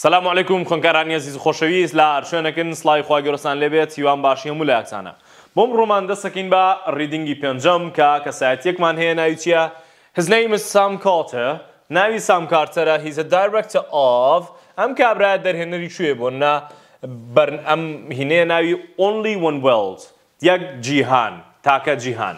سلام عیکم خۆنکارانی زیز خۆشەویست لە شوێنەکەن سلای خوا گەۆستان لێبێت هیوان باشیە و لایکسانە بۆم ڕۆمان دەسەکەین بە ڕیدنگی پێنجەم کە کەسایەتێکمان هەیە ناویچیە هزنەی مس سام کاتە ناوی سام کارتەرە هیزە دایرکتە ئاف ئەم کابرا دەرهێنەری شوێ بۆنا ئەم هینەیە ناوی ئۆنلی ون وڵ یەک جیهان تاکە جیهان.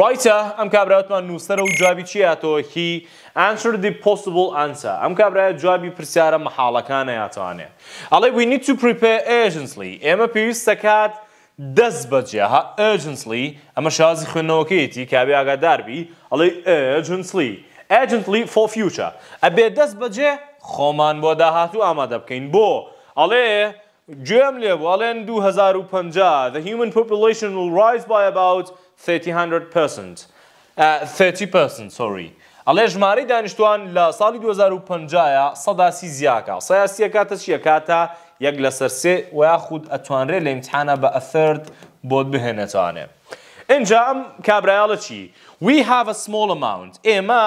ڕایتە ئەم کابراوتمان نووسەرە و جوابی چیاتەوە هی ئەسر دی پۆسیبل ئەنسە ئەم کابراە جوابی پرسیارە مەحاڵەکانە یاتوانێ ئەڵێ وینی تو پریپێ ئێژنسلی ئێمە پێویستەکات دەست بەجێها ئەجنسلی ئەمە شازی خوێندنەوەکەیەتی کابێ ئاگاداربی ئەڵێ ئەجنسلی ئەجنتلی فۆفیوچە ئەبێ دەست بەجێ خۆمان بۆ داهاتوو ئامادە بکەین بۆ ئەڵێ گوێم لێ بۆڵێن 2050 the human population will rise by about 300%. 30% سۆری. ئەڵێ ژمارەی دانیشتوان لە ساڵی 2050 سەداسی زیاکە سەیاسی کاتە چیە کاتە یەک لەسەر سێ و یاخود ئەتوانرێت لە ئیمتحانە بە ئەثرد بۆت بهێنێتوانێ. اینجا ئەم کابراایڵە چی؟ We have a small amount. ئێمە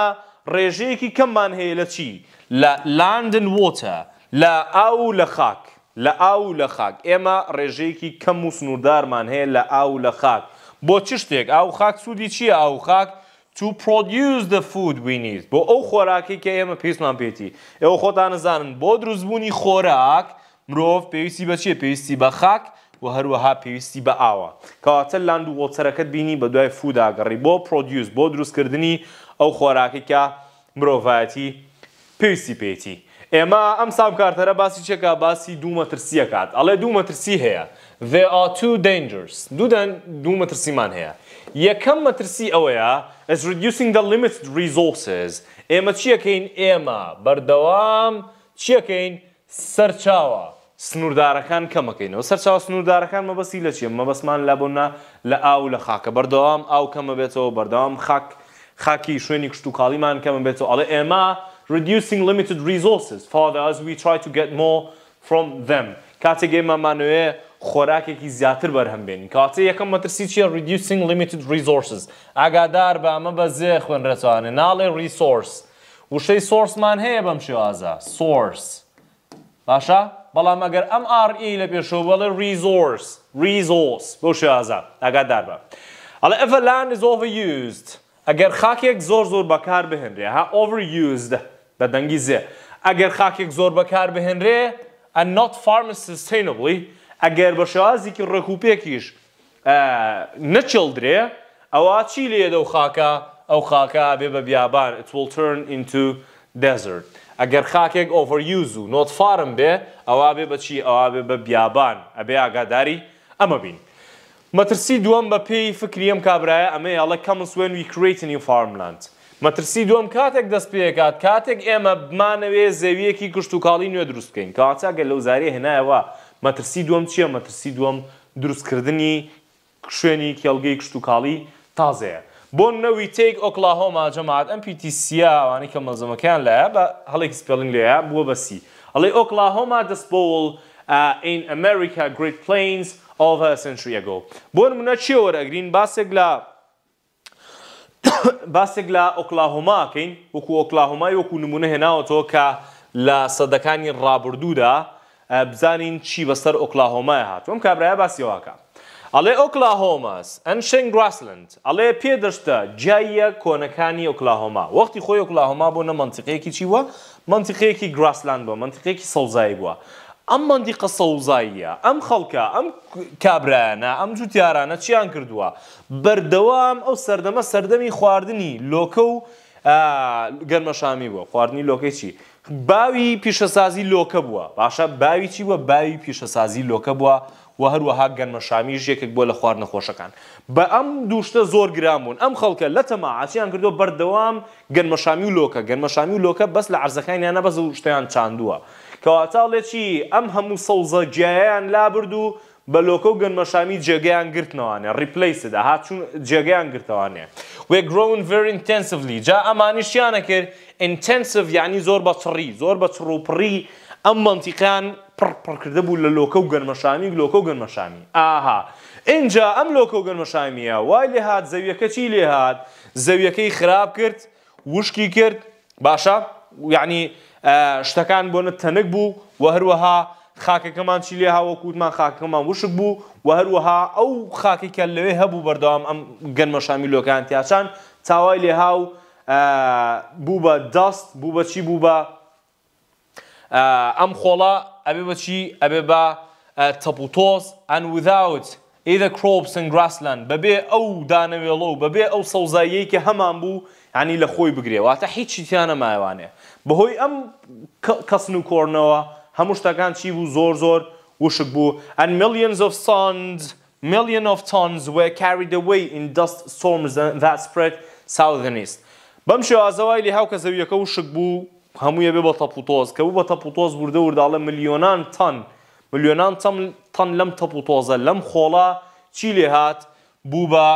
ڕێژەیەکی کەممان هەیە لە چی؟ لە لاندن وۆتە لە ئاو لە خاک لە ئاو لە خاک ئێمە ڕێژەیەکی کەم و سنووردارمان هەیە لە ئاو لە خاک. بۆ چ شتێک ئاو خاک سوودی چییە ئاو خاک to produce the food we need بۆ ئەو خۆراکی کە ئێمە پێستمان پێێتی ئێوە خۆتان نزانن بۆ دروستبوونی خۆراک مرۆڤ پێویستی بە چیە پێویستی بە خاک و هەروەها پێویستی بە ئاوە کەواتە لاند و وەچەرەکەت بینی بە دوای فوداگەڕی بۆ پرۆدیوس بۆ دروستکردنی ئەو خۆراکێکە مرۆڤایەتی پێویستی پێێتی ئێمە ئەم ساب کارتەرە باسی چێکا باسی دوو مەترسیە کات ئەڵێ دوو مەترسی هەیە there are two dangers دو دان دو مترسيمان هي يكم مترسي اويا is reducing the limited resources اما تشيكين اما بردوام تشيكين سرچاوه سنووردارەکان کەمەکەینەوە سەرچاو سنووردارەکان مەبەسی لە چیە مەبەسمان لەبوونا لە ئاو لە خاکە بەردەوام ئاو کەمە بێتەوە بەردەوام خاک خاکی شوێنی کشت و کاڵیمان کەمە بێتەوە ئەڵێ ئێمە reducing limited resources father as we try to get more from them کاتێک ئێمەمانوێ خۆراکێکی زیاتر بەرهەمبێنین کاتە یەکەم مەترسی چیە ریدیوسنگ لیمیتد ریزۆرسز ئاگادار بە ئەمە بەزێ خوێنرەچوانێ ناڵێ ریسۆرس وشەی سۆرسمان هەیە بەم شێوازە سۆرس باشە بەڵام ئەگەر ئەم ئارئی e لە پێشەوە بەڵێ ریزۆرس ریزۆس بەو شێوازە ئاگادار بە ئەڵە ئەفە لان is overused ئەگەر خاکێک زۆر زۆر بەکار بهێنرێ ها overused بە دەنگی زێ ئەگەر خاکێک زۆر بەکار بهێنرێ and not farm sustainably ئەگەر بە شازێکی ڕێکوپێکیش نەچڵدرێ ئەوە چی لێدە و خاکە ئەو خاکە بێ بە بیابان will turn into desert ئەگەر خاکێک ئۆڤەریوز و نۆتفارم بێ ئەوە بێ بەچی ئەوە بێ بە بیابان ئەبێ ئاگاداری ئەمە بین. مەترسی دووەم بە پێی فکریم کابراایە ئەمە یاڵە کەمس وێن وی کریتنی فارملاند. مەترسی دووەم کاتێک دەست پێکات کاتێک ئێمە بمانەوێ زەویەکی گشت و کاڵی نوێ دروستکەین کاتاگە لەو زاری هێنایەوە مەترسی دووەم چییە مەترسی دووەم دروستکردنی شوێنی کێڵگەی کشت و کاڵی تازەیە بۆ نەوی تێک ئۆکلاهۆما جەماعات ئەمPTسیوانەی کە مەزمەکان لایە بە هەڵێک سپێڵنگ لەیە بووە بەسی ئەڵێ ئۆکلاهۆما دەستبۆڵ ئین ئەمریکا گریت پلینز ئەوە سنتریەگۆ بۆ منە چیە وەرەگرین باسێک لە باسێک لە ئۆکلاهۆماکەین وەکو ئۆکلاهۆمای وەکو نمونە هێناوەتەوە کە لە سەدەکانی ڕابردوودا بزانین چی بەسەر ئۆکلاهۆمای هات وم کابراە باسیەوەکە ئەڵێ ئۆکلاهۆمەس ئەنشنگ گراسلند ئەڵێ پێدەشتە جاییە کۆنەکانی ئۆکلاهۆما وەختی خۆی ئۆکلاهۆما بۆ نە منتیقەیەکی چیوە منتیقەیەکی گراسلند بووە منتیقەیەکی سەوزایی بووە ئەم مندیقە سەوزاییە ئەم خەڵکە ئەم کابرایانە ئەم جوتیارانە چیان کردووە بەردەوام ئەو سەردەمە سەردەمی خواردنی لۆکە و گەرمەشامی بووە خواردنی لۆکەی چی باوی پیشەسازی لۆکە بووە باشە باوی چی بووە باوی پیشەسازی لۆکە بووە و هەروەها گەنمەشامی ژێکێک بۆ لە خوارد نەخۆشەکان بە ئەم دووشتە زۆر گرامبوون ئەم خەڵکە لە تەماعاتیان کردو بەردەوام گەنمەشامی و لۆکە گەنمەشامی و لۆکە بەس لە عرزەکانیانە بەز شتیان چاندووە کەواتاڵێکی ئەم هەموو سەوزەجیایان لابرد و بە لۆکە و گەنمەشامی جێگەیان گرتنەوەوانێ ریپلیسدا هاچون جێگەیان گرتەوانێ وێ گرون ڤینتەنسلی جا ئەمانیشیانە کرد ئینتەنسف یعنی زۆر بە چڕی زۆر بە چڕوپڕی ئەم منتیقان پڕپڕکردە بوو لە لۆکە و گەنمەشامی لۆکە و گەنمەشامی ئاها اینجا ئەم لۆکە و گەنمەشامیە وای لێ هاات زەویەکە چی لێ هاات زەویەکەی خراپ کرد وشکی کرد باشە یعنی شتەکان بۆنە تەنک بوو و هەروەها خاکەکەمان چی لێ هاوە کووتمان خاکەکەمان وشک بوو و هەروەها ئەو خاکێکە لەوێ هەبوو بەردەوام ئەم گەنمە شامیلۆکان تیاچان چاوای لێ هاو بوو بە دەست بوو بە چی بوو بە ئەم خۆڵە ئەبێ بەچی ئەبێ بە تەپوتۆس ئەن without ئیدە کرۆپس and گراسلند بەبێ ئەو دانەوێڵە و بەبێ ئەو سەوزاییەی کە هەمان بوو ینی لە خۆی بگرێ واتە هیچی تیانە ماوانێ بەهۆی ئەم کەسن و کۆرنەوە هەموو شتەکان چی بوو زور زۆر وشک بوو and millions of tons million of tons were carried away in dust storms that spread south and east بمشي شێوازەوای لي هاو کە زەویەکە وشک بوو هەموویە بێ بە تەپوتۆز کە بوو بە تەپوتۆز بوردە ورداڵە مليونان تن ملیۆنان تەن لەم تەپوتۆزە لم خولا چي لي هات بوو بە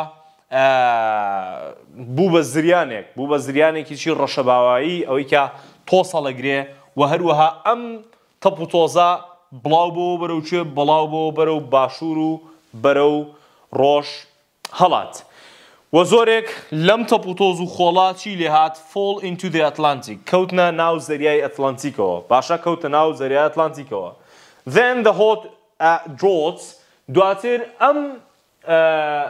بوو بە زریانێک بوو بە زریانێکی چی ڕەشەباوایی ئەوەی کە تۆسەڵەگرێ و هەروەها ئەم تەپ و تۆزە بڵاو بۆ بەرەوچێ بەڵاو بۆ بەرە و باشوور و بەرە و ڕۆژ هەڵات. وە زۆرێک لەم تەپ و تۆز و خۆڵا چی لێ هاات فۆڵ ئینتو دی ئەتلانتیک کەوتنە ناو زریای ئەتلانتیکەوە باشە کەوتە ناو زریای ئەتلانتیکەوە. Then the hot uh, drots دواتر ئەم uh,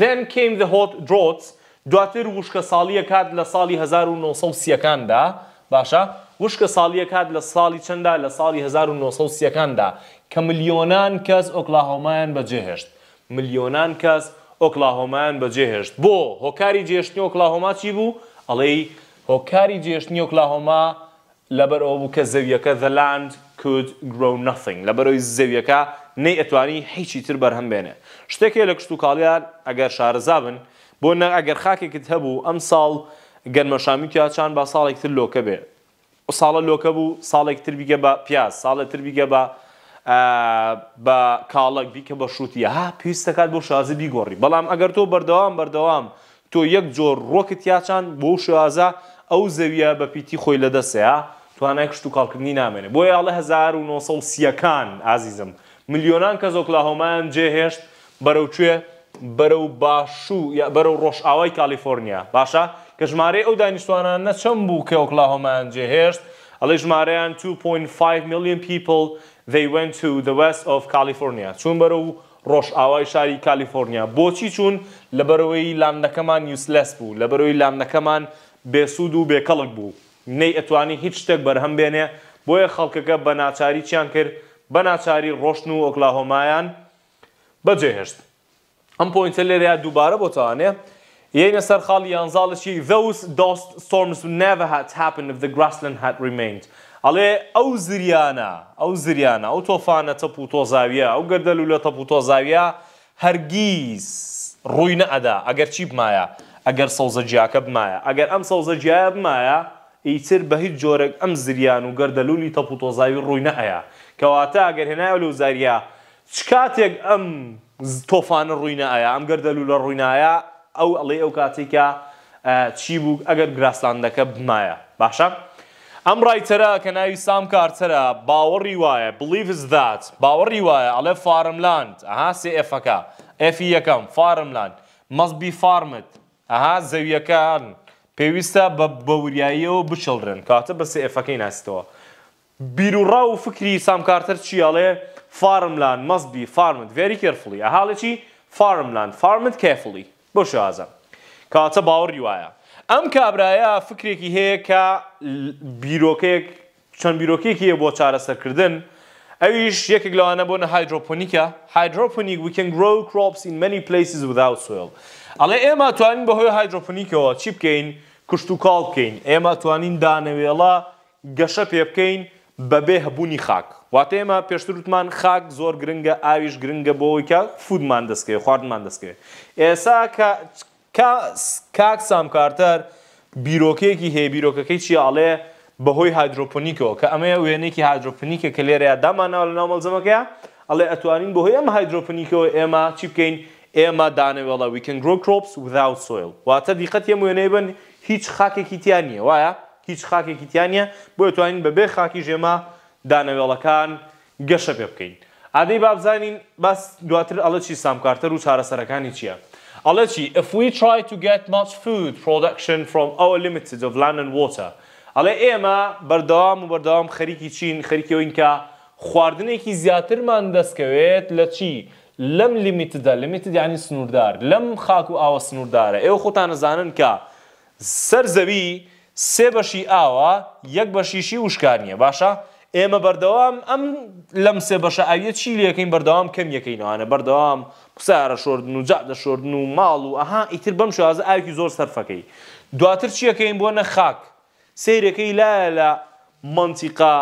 then came the hot drots دواتر وشکە ساڵیە کات لە ساڵی 1930 کاندا باشە وشکە ساڵیە کات لە ساڵی چەندا لە ساڵی 1930کاندا کە ملیۆنان کەس ئۆکلاهۆمایان بەجێهێشت ملیۆنان کەس ئۆکلاهۆمایان بەجێهێشت بۆ هۆکاری جێشتنی ئۆکلاهۆما چی بوو ئەڵێ هۆکاری جێشتنی ئۆکلاهۆما لەبەر ئەو بوو کە زەویەکە دەلاند کود گرۆ نفنگ لە بەرەوەی زەویەکە نەی ئەتوانی هیچی تر بەرهەم بێنێ شتێکێ لە کشت و کاڵیان ئەگەر شارزابن بۆ نە ئەگەر خاکێکت هەبوو ئەم ساڵ گەرمەشامی کیا چان با ساڵێک تر لۆکە بێت و ساڵە لۆکە بوو ساڵێک تر بیگە بە پیاز ساڵە تر بیگە بە بە کاڵک بیکە بە شووتە ها پێویستەکات بۆ شازە بیگۆڕی بەڵام ئەگەر تۆ بەردەوام بەردەوام تۆ یەک جۆر ڕۆکت یاچان بۆ شازە ئەو زەویە بە پیتی خۆی لەدەسەیە توانای کشت و کاڵکردنی نامێنێ بۆ یاڵە 1930 سیەکان ئازیزم میلیۆنان کەس ئۆکلاهۆمان جێهێشت بەرەوچێ بەرە و باشوو بەرە و ڕۆژئاوای کالیفۆرنیا باشە کە ژمارە ئەو دانیشتوانان نەچەند بوو کە ئۆکلاهۆمان جێهێشت ئەڵێ ژمارەیان 2.5 میلیۆن people they went to the west of California چون بەرە و ڕۆژئاوای شاری کالیفۆرنیا بۆچی چون لە بەرەوەی لامنەکەمان یوسلس بوو لە بەرەوەی لامنەکەمان بێسوود و بێکەڵک بوو نەی ئەتوانی هیچ شتێک بەرهەم بێنێ بۆیە خەڵکەکە بە ناچاری چیان کرد بە ناچاری ڕۆشن و ئۆکلاهۆمایان بەجێهێشت هم پوینت پوینتە لێرەیە دووبارە بۆتوانێ یەنە سەر خالی انزالشی those dust storms never had happened if the grassland had remained علی او زریانا او زریانا او تۆفانە تپو تو تۆزاویە او گەردەلو لە تو و هرگیز روی ڕووی نەئەدا ئەگەر چی بمایا اگر سەوزە جیاکە بمایە ئەگەر ئەم سەوزە جیایە بمایە ئیتر بە هیچ جۆرەك ام زریان و تو تەپ روی تۆزاوی ڕووی نەئەیە کەواتە ئەگەر هێنایە لەوزاریە چ کاتێک ام تۆفانە ڕووینایە ئەم گەردەلو لە ڕووینایە ئەو ئەڵێ ئەو کاتێکە چی بوو ئەگەر گراسلاندەکە بمایە باشە؟ ئەم ڕایتەرە کە ناوی سام کارتەرە باوەڕی وایە بلیڤز دات باوەڕی وایە ئەڵێ فارملاند ئەها سێ ئفەکە ئەفی یەکەم فارملاند مەزبی فارمت ئەها زەویەکان پێویستە بە بەوریاییەوە بچڵرن کاتە بە سێ ئفەکەی ناستەوە بیرروڕا و فکری سام کارتەر چیاڵێ؟ farmland must be farmed very carefully ئەهاڵێ چی farmland farmed carefully بۆ شازە کاتە باوەڕی وایە ئەم کابرایە فکرێکی هەیە کە بیرۆکەیەک چەند بیرۆکێکی هەیە بۆ چارەسەرکردن ئەویش یەکێک لەوانە بۆنە هایدروپۆنیکە هایدروپۆنیک we can grow crops in many places without soil ئەڵێ ئێمە توانین بەهۆی هایدروپۆنیکەوە چی بکەین کشت و کاڵ بکەین ئێمە توانین دانەوێڵە گەشە پێ بکەین بەبێ هەبوونی خاک واتە ئێمە پێشترتمان خاک زۆر گرنگە ئاویش گرنگە بۆەوەی کە فودمان دەستکەی خواردمان دەستکەوێت ئێسا کاک سام کارتەر بیرۆکەیەکی هەیە بیرۆکەکەی چی ئاڵێ بەهۆی هایدروپۆنیکەوە کە ئەمەیە وێنێکی هایدروپنیکە کە لێرەیە دامانەوە لە ناومەڵزمەکەیە ئەڵێ ئەتوانین بەهۆی ئەمە هایدروپنیکەوە ئێمە چی بکەین ئێمە دانەوێڵە ویکن گرۆ کۆپس ودا سۆیل واتە دیقەت یە وێنەی بن هیچ خاکێکی تیان نیە وایە هیچ خاکێکی تیانە بۆ توانین بەبێ خاکی ژێمە دانەوێڵەکان گەشە پێ بکەین عادەی بابزانین باس دواتر ئەڵە چی سامکارتەر و چارەسەرەکانی چییە؟ ئەڵە چی if we try to get much food production from our limited of land and water ئەڵێ ئێمە بەردەوام و بەردەوام خەریکی چین خەریکەوەین کە خواردنێکی زیاترمان دەستکەوێت لە چی؟ لەم لیمیتدا لیمیتد یانی سنووردار لەم خاک و ئاوە سنووردارە ئێوە خۆتان نەزانن کە سەر زەوی سێ بەشی ئاوە یەک بەشیشی وشکانیە باشە؟ ئێمە بەردەوام ئەم لەم سێ بەشە ئاویە چی لەکەین بەردەوام کەم یەکەینەوەوانە بەردەوام قسارە شردن و جادە شردن و ماڵ و ئەها ئیتر بەم شازە ئاوی زۆر سەرفەکەی دواتر چیەکەین بۆ نە خاک سیرەکەی لایە لە منتیقا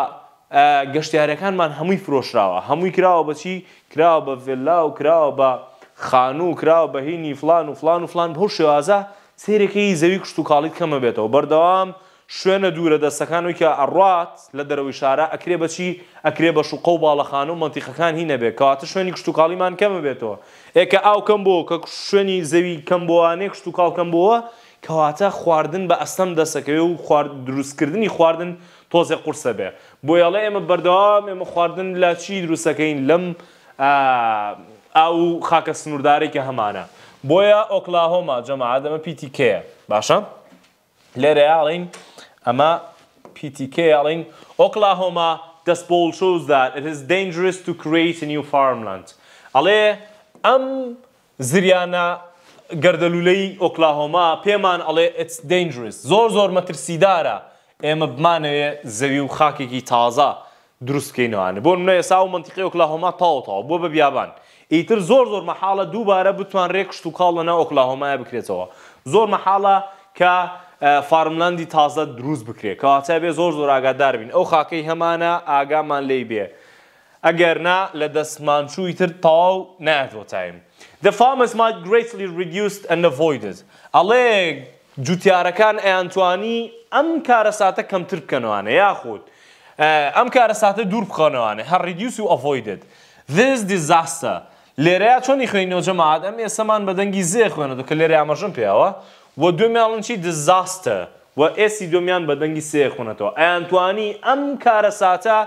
گەشتیارەکانمان هەمووی فرۆشراوە هەمووی کراوە بەچی کراوە بە ڤێلا و کراوە بە خانوو کراوە بەهینی فلان و فلان و فلان بەو شێوازە سیرەکەی زەوی کشت و کاڵیت کەمە بێتەوە بەردەوام شوێنە دوورە دەستەکانەوەی کە ئەڕات لە دەرەوەی شارە ئەکرێ بەچی ئەکرێ بە شوقە و باڵەخان و منتیخەکان هی نەبێت کەواتە شوێنی کشت و کاڵیمان کەمە بێتەوە ئێکە ئاو کەم بۆ کە شوێنی زەوی کەم بۆوانێ کشت و کاڵ کەم بۆەوە کەواتە خواردن بە ئەستەم دەسەکەوێ و دروستکردنی خواردن تۆزێ قورسە بێ بۆیڵێ ئێمە بەردەوام ئێمە خواردن لە چی دروستەکەین لەم ئاو خاکە سنووردارێکی هەمانە بۆیە ئۆکلاهۆما جەماعادەمە پیتی کێ باشە لێرەیاڵین ئەمە PTKڵین ئۆکلاهۆما دەست بۆڵ شوزدان it is dangerous to create a new farmland ئەڵێ ئەم زریانە گەردەلولەی ئۆکلاهۆما پێمان ئەڵێ it's dangerous زۆر زۆر مەترسیدارە ئێمە بمانەوێ زەوی و خاکێکی تازە دروستکەینەوانە بۆ منە ێسا و منتیقی ئۆکلاهۆما تاوتەوە بۆ بە بیابان ئیتر زۆر زۆر مەحاڵە دووبارە بتوان ڕێکشت و کاڵ لەنا ئۆکلاهۆمایە بکرێتەوە زۆر مەحاڵە کە فارملاندی تازە دروست بکرێت کەواتە بێ زۆر زۆر ئاگادار بین ئەو خاکەی هەمانە ئاگامان لی بێ ئەگەر نا لە دەسمانچووی تر تاو ناتۆ تایم The farmers might greatly reduced and avoided ئەڵێ جوتیارەکان ئەیانتوانی ئەم کارە ساتە کەمتر بکەنەوەوانە یاخود ئەم کارە ساتە دوور بخەنەوەوانە هەر ریدیوس و ئەفۆیدت This disaster لێرەیە چۆنی خوێنەوە جەماعات ئەم ئێسەمان بەدەنگی زێ خوێنەوە کە لێرە ئامەژم پێیاوە و دوێمیاڵن چی دزاستە و ئێسی دۆمیان بە دەنگی سێخونەتەوە ئەیانتوانی ئەم کارە ساتە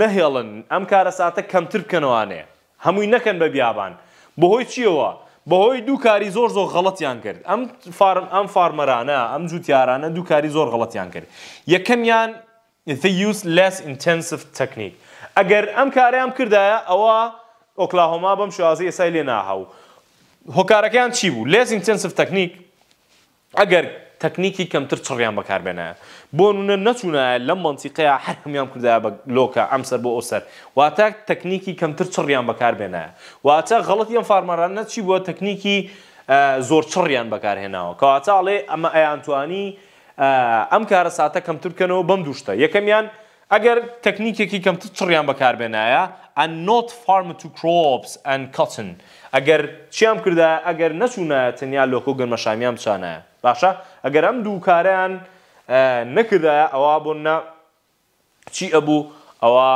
نەهێڵن ئەم کارە ساتە کەمتر بکەنەوەوانێ هەمووی نەکەن بە بیابان بەهۆی چیەوە؟ بەهۆی دوو کاری زۆر زۆر غەڵەتیان کرد ئەم ئەم فارمەرانە ئەم جووتیارانە دوو کاری زۆر غەڵەتیان کرد یەکەمیان use less intensive تەکنیک ئەگەر ئەم کاریان کردایە ئەوە ئۆکلاهۆما بەم شوازی ئێسای لێ ناهاو هۆکارەکەیان چی بوو لێز ئینتنسف تەکنیک ئەگەر تەکنیکی کەمتر چڕیان بەکاربێنە بۆ نونە نەچوونە لەم منسیقەیە هەر هەمیان کردای بە لۆکە ئەمسەر بۆ ئۆسەر واتە تەکنیکی کەمتر چڕیان بەکاربێنە واتە غەڵەت ئەم فارمەرانە چی بووە تەکنیکی زۆر چڕیان بەکارهێناوە کەواتە ئەڵێ ئەمە ئەیانتوانی ئەم کارە ساتە کەمترکەنەوە بەم دوشتە یەکەمیان ئەگەر تەکنیکێکی کەمتر چڕیان بەکاربێنایە ئە نۆت فارم تو کرۆپس ئەن کەتن ئەگەر چیان کردە ئەگەر نەچوونە تەنیا لۆکۆ گەرمەشامیان بچانە باشە ئەگەر ئەم دوو کاریان نەکردە ئەوە بۆنە چی ئەبوو ئەوە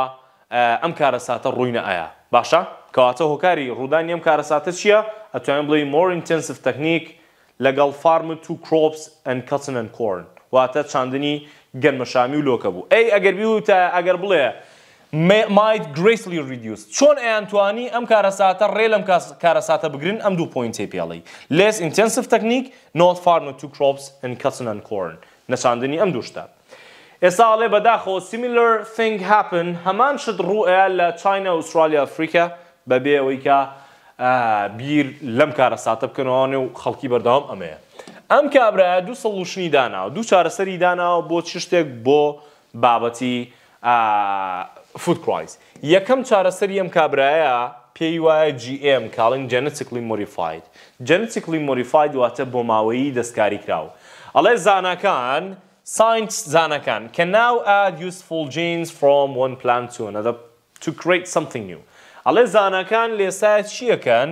ئەم کارە ساتە ڕووینە ئایا باشە کەواتە هۆکاری ڕوودانی ئەم کارە ساتە چییە؟ ئەتوانین بڵی مۆر ئینتنسف تەکنیک لەگەڵ فارم تو کرۆپس ئەن کەتن ئەن کۆرن واتە چاندنی گەرمەشامی و لۆکە بوو ئەی ئەگەر بی و تا ئەگەر بڵێ مایت گریسلی ریدیوس چۆن ئەیانتوانی ئەم کارەساتە ڕێ لەم کارەساتە بگرن ئەم دوو پوینتی پێڵی لێس ئینتەنسف تەکنیک نۆت فارم تو کۆپس ئەن کەسنەن کۆرن نەچاندنی ئەم دووشتە ئێستا ئەڵێ بەداخۆ سیمیلەر thing happen هەمان شت ڕوئە لە چاینا ئوسترالیا ئەفریکا بەبێ ئەوەی کە بیر لەم کارەساتە بکەنەوە و خەڵکی بەردەوام ئەمەیە ئەم کابراە دوو سەڵوشنی داناوە دوو چارەسەری داناوە بۆ چ شتێک بۆ بابەتی فودپرایز یەکەم چارەسەری ئەم کابراایە پێی وایە GM کاڵنگ جەنتیکلی مۆریفاید جەنتیکلی مۆریفاید واتە بۆ ماوەی دەستکاری کراوە ئەڵێ زانەکان ساینس زانەکان کە ناو ئاد یوسفل جینز فرۆم ون پلان چۆنە to create something new ئەڵێ زانەکان لێسای چیەکەن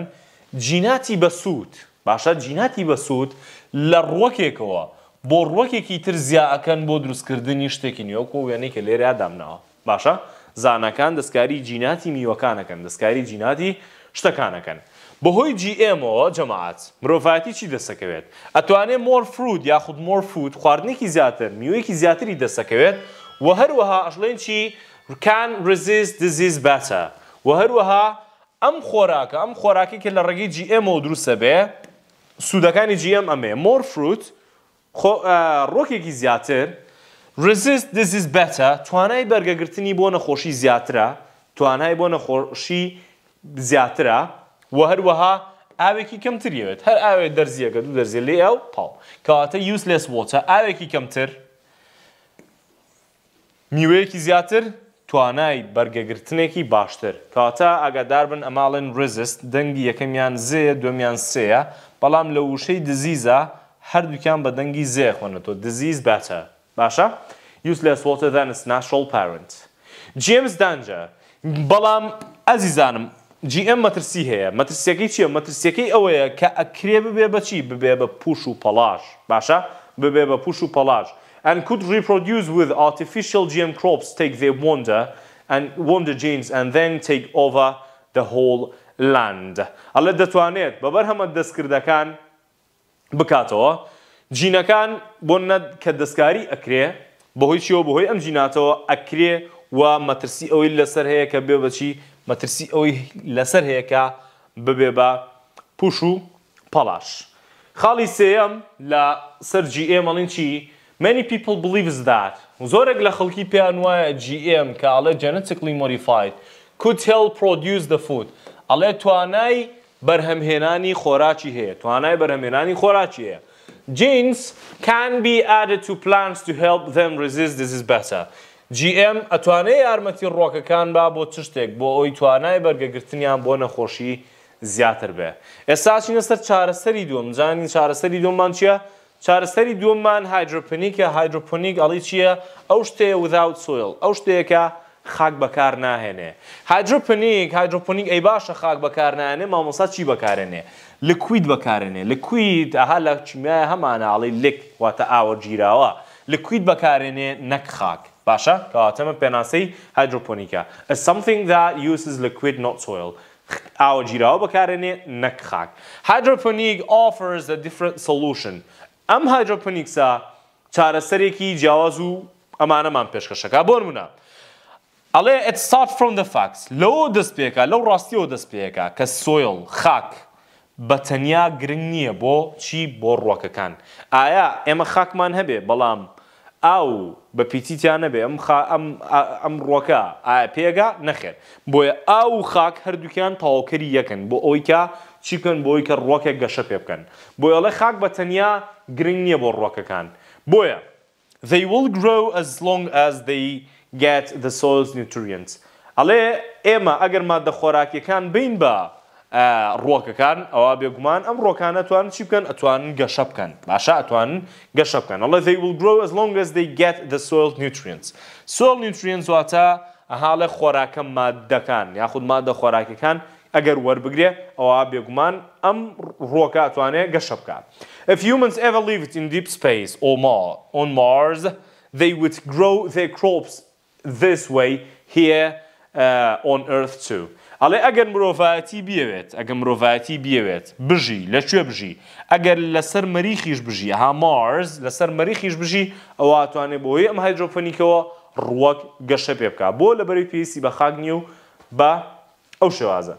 جیناتی بەسوود باشە جیناتی بەسوود لە ڕوەکێکەوە بۆ ڕوەکێکی تر زیاکەن بۆ دروستکردنی شتێکی نیوەکو وێنێکە لێرە دامناوە باشە زانەکان دەستکاری جیناتی میوەکانەکەن دەستکاری جیناتی شتەکانەکەن. بەهۆی GMەوە جەماعات مرۆڤەتی چی دەسەکەوێت ئەتوانێ مۆر فرود یاخود مۆر فود خواردنێکی زیاتر میوەیەکی زیاتری دەسەکەوێت و هەروەها ئەشڵێن چی ڕکان ڕزیز دزیز باسە و هەروەها ئەم خۆراکە ئەم خۆراکی کە لە ڕێگەی GMەوە دروستە بێ سوودەکانی جیم ئەمێ مۆر فروت ڕۆکێکی زیاتر ریزیست دزیز بەتە توانای بەرگەگرتنی بۆ نەخۆشی زیاترە توانای بۆ نەخۆشی زیاترە و هەروەها ئاوێکی کەمتریەوێت هەر ئاوێ دەرزیەکە دوو دەرزیێ لێ ئەو پاو کەواتە یوس لێس بۆچە ئاوێکی کەمتر میوەیەکی زیاتر توانای بەرگەگرتنێکی باشتر کەواتە ئاگادار بن ئەماڵن ریزست دەنگی یەکەمیان زێ دومیان سەیە بەڵام لە وشەی دزیزە هەردووکیان بە دەنگی زێخوێنێتەوە دزیز بەتە باشە useless water than its natural parent. جێمز دانجە بەڵام ئەزیزانم GM مەترسی هەیە مەترسیەکەی چییە مەترسیەکەی ئەوەیە کە ئەکرێ ببێ بەچی ببێ بە پوش و پەلاش باشە ببێ بە پوش و پەلاش and could reproduce with artificial GM crops take their wonder and wonder genes and then take over the whole لاند ئەلە دەتوانێت بەبەر هەمە دەستکردەکان بکاتەوە جینەکان بۆ نەت کە دەستکاری ئەکرێ بەهۆی چیەوە بەهۆی ئەم جیناتەوە ئەکرێ و مەترسی ئەوەی لەسەر هەیە کە بێ بەچی مەترسی ئەوەی لەسەر هەیەکە ببێ بە پوش و پەلاش خاڵی سێەم لە سەرجی ئێمەڵین چی Many people believes that زۆرێک لە خەڵکی پێیان وایە GM کە ئاڵە جەنە تکلی مۆریفاید could help produce the food ئەڵێ توانای بەرهەمهێنانی خۆراکی هەیە توانای بەرهەمهێنانی خۆراکی هەیە جینس can be added to plans to help them resist disease better GM ئەتوانەیە یارمەتی ڕۆکەکان با بۆ چ شتێک بۆ ئەوی توانای بەرگەگرتنیان بۆ نەخۆشی زیاتر بێ ئێستاچی نەسەر چارەسەری دوم جانی چارەسەری دوممان چییە؟ چارەسەری دوممان هایدروپنیکە هایدروپنیک ئەڵی چییە؟ ئەو شتەیە without soil ئەو شتەیەکە خاک بەکار ناهێنێ هایدروپنیک هایدروپنیک ئەی باشە خاک بەکارنانێ مامۆسا چی بەکارێنێ لە کویت بەکارێنێ لە کویت ئەها لە چمیای هەمانەڵی لێک واتە ئاوە گیراوە لە کویت بەکارێنێ نەک خاک باشە کەواتەمە پێناسەی هایدروپۆنیکە something that uses liquid not soil ئاوە گیراوە بەکارێنێ نەک خاک هایدروپۆنیک offers a different solution ئەم هایدروپۆنیکسە چارەسەرێکی جیاواز و ئەمانەمان پێشکەشەکە بۆ منە ئەڵێ ئەت سات فرۆن دە فاکس لەوە دەست پێکە لەو ڕاستیەوە دەست پێکە کە سۆیل خاک بە تەنیا گرنگ نییە بۆ چی بۆ ڕۆکەکان ئایا ئێمە خاکمان هەبێ بەڵام ئاو بە پیتیتیان نەبێ ئەم ڕۆکە ئایا پێگا نەخێت بۆیە ئاو خاک هەردووکیان تاوکەری یەکەن بۆ ئەویکە چیکەن بۆی کە ڕۆکێک گەشە پێ بکەن بۆیڵێ خاک بە تەنیا گرنگ نییە بۆ ڕۆکەکان بۆیە they will grow as long as they get the soil's nutrients. Ale ema agar ma da khoraki bin ba eh, roka kan am roka na twan chipkan atwan Basha atwan gashap Allah they will grow as long as they get the soil's nutrients. Soil nutrients wata ahale khoraka ma da kan. Ya khud ma da khoraki agar war bigri aw am roka atwan gashap If humans ever lived in deep space or on Mars, they would grow their crops this way here uh, on earth too. ئەڵێ ئەگەر مرۆڤەتی بیەوێت ئەگە مرۆڤەتی بیەوێت بژی لەکوێ بژی ئەگەر لەسەر مەریخیش بژی ها مارز لەسەر مەریخیش بژی ئەواتوانێت بۆی ئەم هایدرۆفۆنیکەوە ڕوەک گەشە پێ بکە بۆ لە بەری پێویستی بە خاگنی و بە ئەو شێوازە.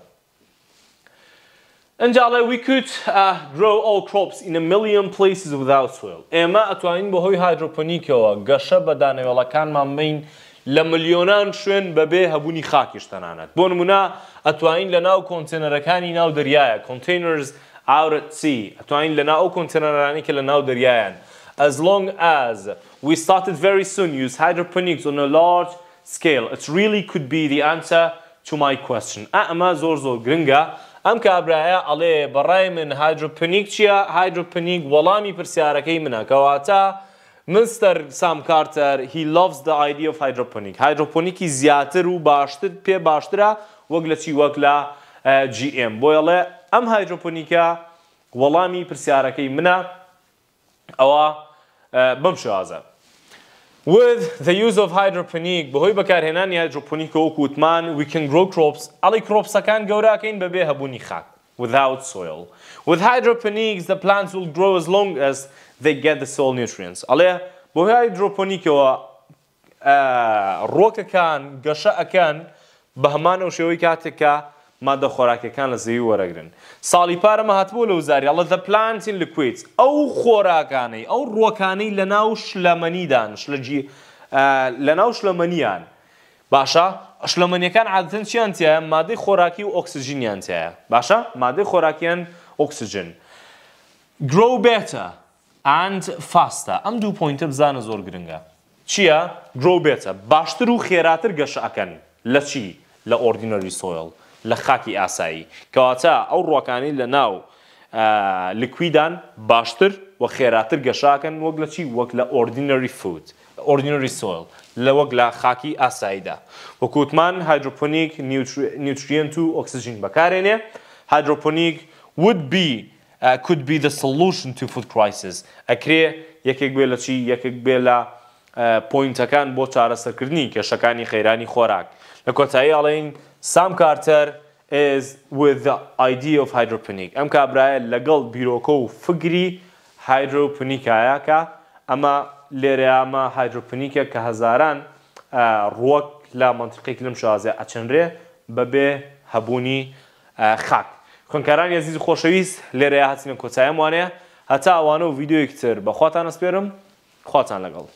ئەنجاڵێ we could uh, grow all crops in a million places without soil. ئێمە ئەتوانین بەهۆی هایدرۆپۆنیکەوە گەشە بە دانەوێڵەکانمان مین لە ملیۆنان شوێن بەبێ هەبوونی خاکیشتەنانەت بۆ نمونە ئەتوانین لە ناو کۆنتێنەرەکانی ناو دەریایە کۆنتینەرز ئاورەت سی ئەتوانین لە ناو کۆنتێنەرانی کە لە ناو دەریایەن as long as we started very soon use hydroponics on a large scale it really could be the answer to my question ئەمە زۆر زۆر گرنگە ئەم کابراایە ئەڵێ بەڕای من هایدروپنیک چییە هایدروپنیک وەڵامی پرسیارەکەی منە کەواتە Mr. Sam Carter he loves the idea of hydroponic. Hydroponiki زیاتر و باشتر پێ باشترە وەک لە چی وەک لە GM بۆیڵێ ئەم هایدروپۆنیکە وەڵامی پرسیارەکەی منە ئەوە بم شازە. With the use of hydroponic بەهۆی بەکارهێنانی هایدروپۆنیکە و کووتمان we can grow crops ئەڵی کۆپسەکان گەوراکەین بەبێ هەبوونی خاک without soil. With hydroponics the plants will grow as long as they get the soil nutrients ئەڵێ بۆ هیای درۆپۆنیکەوە ڕۆکەکان گەشەەکەن بە هەمانە و شێوەی کاتێکە مادە خۆراکەکان لە زەوی وەرەگرن ساڵی پارەمە هاتبوو لە وزاری ئەڵە دە پلانتین لەکویت ئەو خۆراکانەی ئەو ڕۆکانەی لە ناو شلەمەنیدان شلەجی لە ناو شلەمەنیان باشە شلەمەنیەکان عادەتەن چیان تایە مادەی خۆراکی و ئۆکسسیژینیان تایە باشە مادەی خۆراکیان ئۆکسسیژن گرۆ بێتە ئەند فاستە ئەم دوو پوینتە بزانە زۆر گرنگە چییە گرۆ بێتە باشتر و خێراتر گەشەکەن لە چی لە ئۆردینەری سۆیل لە خاکی ئاسایی کەواتە ئەو ڕۆکانی لە ناو لکویدان باشتر و خێراتر گەشاکەن وەک لە چی وەک لە ئۆردینەری فوت ئۆردینەری سۆیل لە وەک لە خاکی ئاساییدا وەکووتمان هایدروپۆنیک نیوتریەنت و ئۆکسسیژین بەکارێنێ هایدروپۆنیک would be Uh, could be the solution to food crisis ئەکرێ یەکێک بێ لە چی یەکێک بێ لە پوینتەکان بۆ چارەسەرکردنی کێشەکانی خەیرانی خۆراک لە کۆتایی ئاڵین سام کارتەر is with the idea of hydroponic ئەم کابراایە لەگەڵ بیرۆکە و فگری هایدروپنیکایەکە ئەمە لێرەیامە هایدروپنیکە کە هەزاران ڕۆک لە منطقێک لەم شازێ ئەچەندرێ بەبێ هەبوونی خاک خوێنکارانی عزیز خۆشەویست لێرەیە هەچینە کۆچایەموانەیە هەتا ئەوانە و ویددیوەیەکی تر بەخواتان ئەسپێرم خواتان لەگەڵ